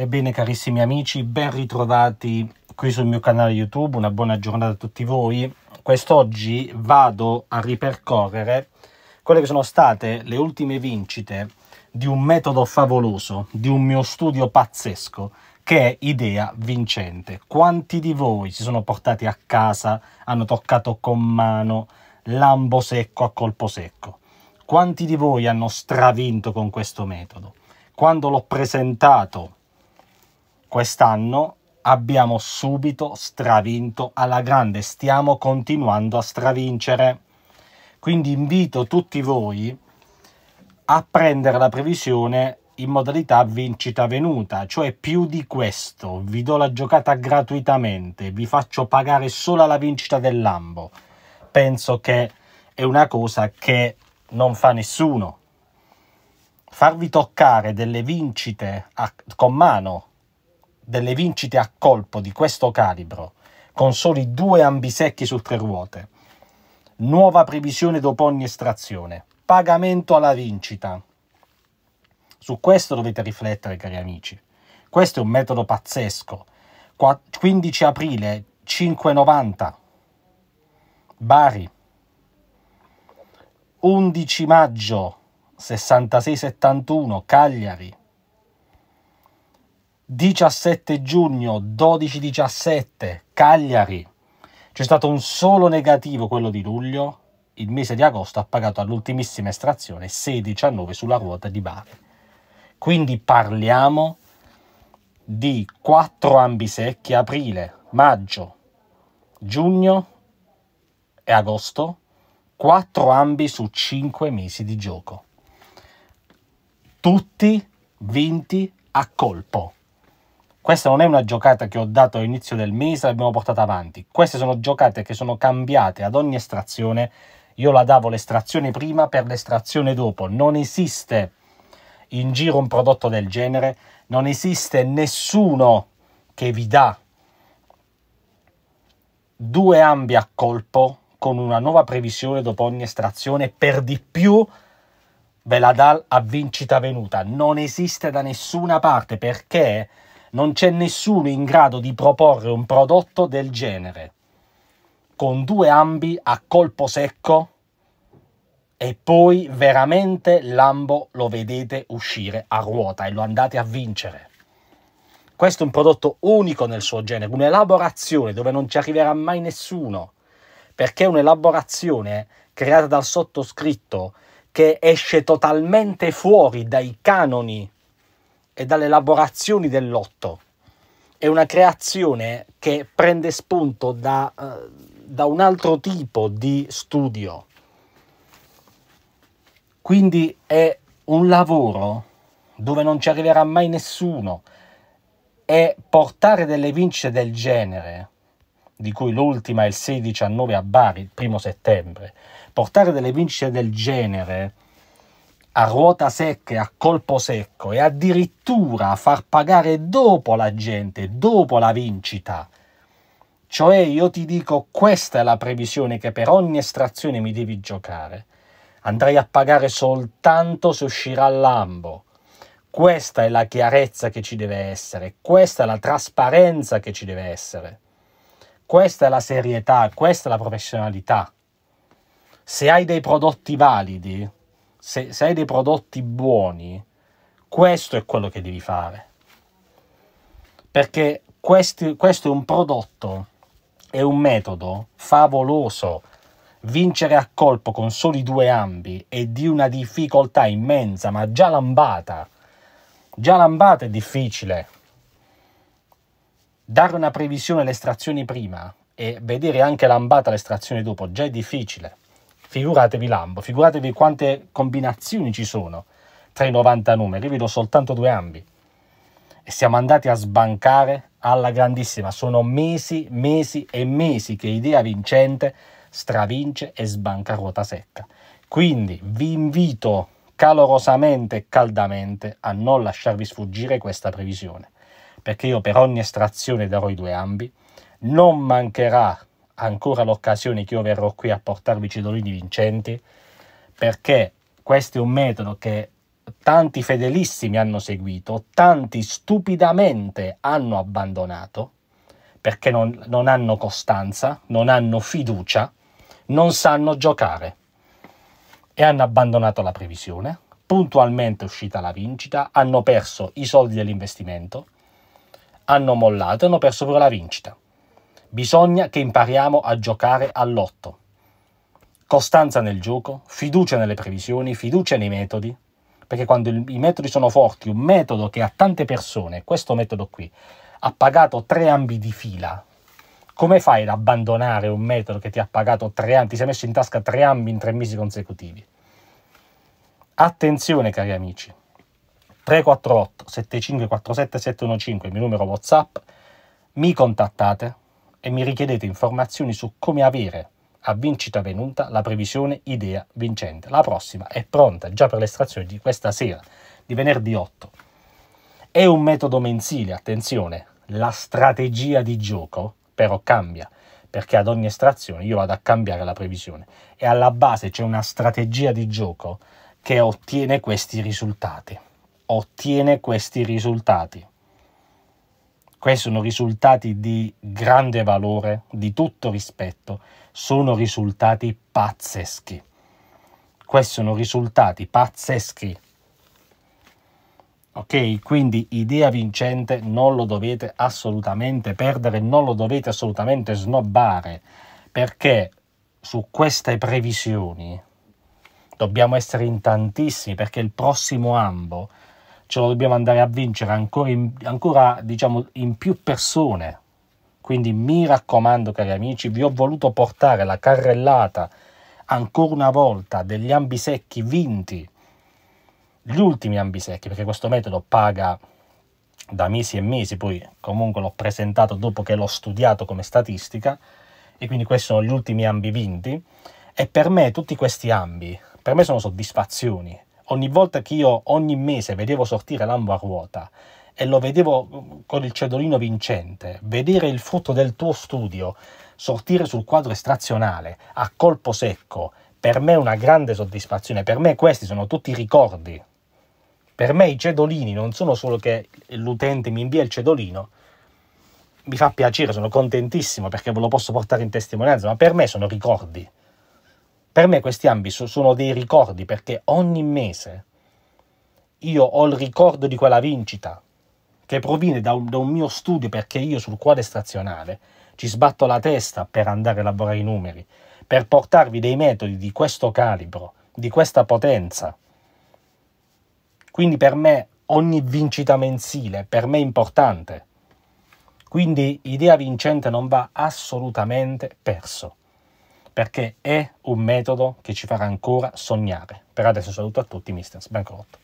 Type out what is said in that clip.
Ebbene carissimi amici, ben ritrovati qui sul mio canale YouTube, una buona giornata a tutti voi. Quest'oggi vado a ripercorrere quelle che sono state le ultime vincite di un metodo favoloso, di un mio studio pazzesco, che è Idea Vincente. Quanti di voi si sono portati a casa, hanno toccato con mano lambo secco a colpo secco? Quanti di voi hanno stravinto con questo metodo? Quando l'ho presentato quest'anno abbiamo subito stravinto alla grande, stiamo continuando a stravincere. Quindi invito tutti voi a prendere la previsione in modalità vincita venuta, cioè più di questo, vi do la giocata gratuitamente, vi faccio pagare solo la vincita del Lambo. Penso che è una cosa che non fa nessuno. Farvi toccare delle vincite a, con mano delle vincite a colpo di questo calibro, con soli due ambisecchi su tre ruote. Nuova previsione dopo ogni estrazione. Pagamento alla vincita. Su questo dovete riflettere, cari amici. Questo è un metodo pazzesco. 15 aprile 5,90. Bari. 11 maggio 66,71. Cagliari. 17 giugno 12-17 Cagliari. C'è stato un solo negativo, quello di luglio. Il mese di agosto ha pagato all'ultimissima estrazione 16 a 9 sulla ruota di Bari. Quindi parliamo di quattro ambi secchi, aprile, maggio, giugno e agosto, quattro ambi su cinque mesi di gioco. Tutti vinti a colpo. Questa non è una giocata che ho dato all'inizio del mese e l'abbiamo portata avanti. Queste sono giocate che sono cambiate ad ogni estrazione. Io la davo l'estrazione prima per l'estrazione dopo. Non esiste in giro un prodotto del genere. Non esiste nessuno che vi dà due ambi a colpo con una nuova previsione dopo ogni estrazione. Per di più ve la dà a vincita venuta. Non esiste da nessuna parte perché non c'è nessuno in grado di proporre un prodotto del genere, con due ambi a colpo secco e poi veramente l'ambo lo vedete uscire a ruota e lo andate a vincere. Questo è un prodotto unico nel suo genere, un'elaborazione dove non ci arriverà mai nessuno, perché è un'elaborazione creata dal sottoscritto che esce totalmente fuori dai canoni e dalle elaborazioni del lotto. È una creazione che prende spunto da, eh, da un altro tipo di studio. Quindi è un lavoro dove non ci arriverà mai nessuno e portare delle vince del genere, di cui l'ultima è il 6-19 a Bari, il primo settembre, portare delle vince del genere a ruota secca e a colpo secco e addirittura a far pagare dopo la gente, dopo la vincita. Cioè io ti dico questa è la previsione che per ogni estrazione mi devi giocare. Andrai a pagare soltanto se uscirà l'ambo. Questa è la chiarezza che ci deve essere, questa è la trasparenza che ci deve essere, questa è la serietà, questa è la professionalità. Se hai dei prodotti validi, se, se hai dei prodotti buoni, questo è quello che devi fare. Perché questi, questo è un prodotto, è un metodo favoloso. Vincere a colpo con soli due ambi è di una difficoltà immensa, ma già lambata. Già lambata è difficile. Dare una previsione alle estrazioni prima e vedere anche lambata l'estrazione dopo già è difficile. Figuratevi l'ambo, figuratevi quante combinazioni ci sono tra i 90 numeri, io vedo soltanto due ambi. E siamo andati a sbancare alla grandissima, sono mesi, mesi e mesi che idea vincente stravince e sbanca ruota secca. Quindi vi invito calorosamente e caldamente a non lasciarvi sfuggire questa previsione, perché io per ogni estrazione darò i due ambi, non mancherà ancora l'occasione che io verrò qui a portarvi cedolini vincenti, perché questo è un metodo che tanti fedelissimi hanno seguito, tanti stupidamente hanno abbandonato, perché non, non hanno costanza, non hanno fiducia, non sanno giocare e hanno abbandonato la previsione, puntualmente è uscita la vincita, hanno perso i soldi dell'investimento, hanno mollato e hanno perso pure la vincita. Bisogna che impariamo a giocare all'otto. Costanza nel gioco, fiducia nelle previsioni, fiducia nei metodi, perché quando i metodi sono forti, un metodo che a tante persone, questo metodo qui, ha pagato tre ambi di fila, come fai ad abbandonare un metodo che ti ha pagato tre anni, ti sei messo in tasca tre ambi in tre mesi consecutivi? Attenzione cari amici, 348 7547 715 il mio numero WhatsApp, mi contattate, e mi richiedete informazioni su come avere a vincita venuta la previsione idea vincente. La prossima è pronta già per l'estrazione di questa sera, di venerdì 8. È un metodo mensile, attenzione, la strategia di gioco però cambia, perché ad ogni estrazione io vado a cambiare la previsione e alla base c'è una strategia di gioco che ottiene questi risultati. Ottiene questi risultati. Questi sono risultati di grande valore, di tutto rispetto, sono risultati pazzeschi. Questi sono risultati pazzeschi. Ok, quindi idea vincente non lo dovete assolutamente perdere, non lo dovete assolutamente snobbare, perché su queste previsioni dobbiamo essere in tantissimi, perché il prossimo ambo ce lo dobbiamo andare a vincere ancora, in, ancora diciamo, in più persone. Quindi mi raccomando, cari amici, vi ho voluto portare la carrellata ancora una volta degli ambisecchi vinti, gli ultimi ambisecchi, perché questo metodo paga da mesi e mesi, poi comunque l'ho presentato dopo che l'ho studiato come statistica, e quindi questi sono gli ultimi ambi vinti, e per me tutti questi ambi, per me sono soddisfazioni, ogni volta che io ogni mese vedevo sortire l'ambo a ruota e lo vedevo mm, con il cedolino vincente, vedere il frutto del tuo studio sortire sul quadro estrazionale a colpo secco, per me è una grande soddisfazione, per me questi sono tutti ricordi. Per me i cedolini non sono solo che l'utente mi invia il cedolino, mi fa piacere, sono contentissimo perché ve lo posso portare in testimonianza, ma per me sono ricordi per me questi ambi sono dei ricordi perché ogni mese io ho il ricordo di quella vincita che proviene da un, da un mio studio perché io sul quadro stazionale ci sbatto la testa per andare a lavorare i numeri, per portarvi dei metodi di questo calibro, di questa potenza. Quindi per me ogni vincita mensile per me è importante. Quindi idea vincente non va assolutamente perso perché è un metodo che ci farà ancora sognare. Per adesso saluto a tutti, Mr. Sbancorotto.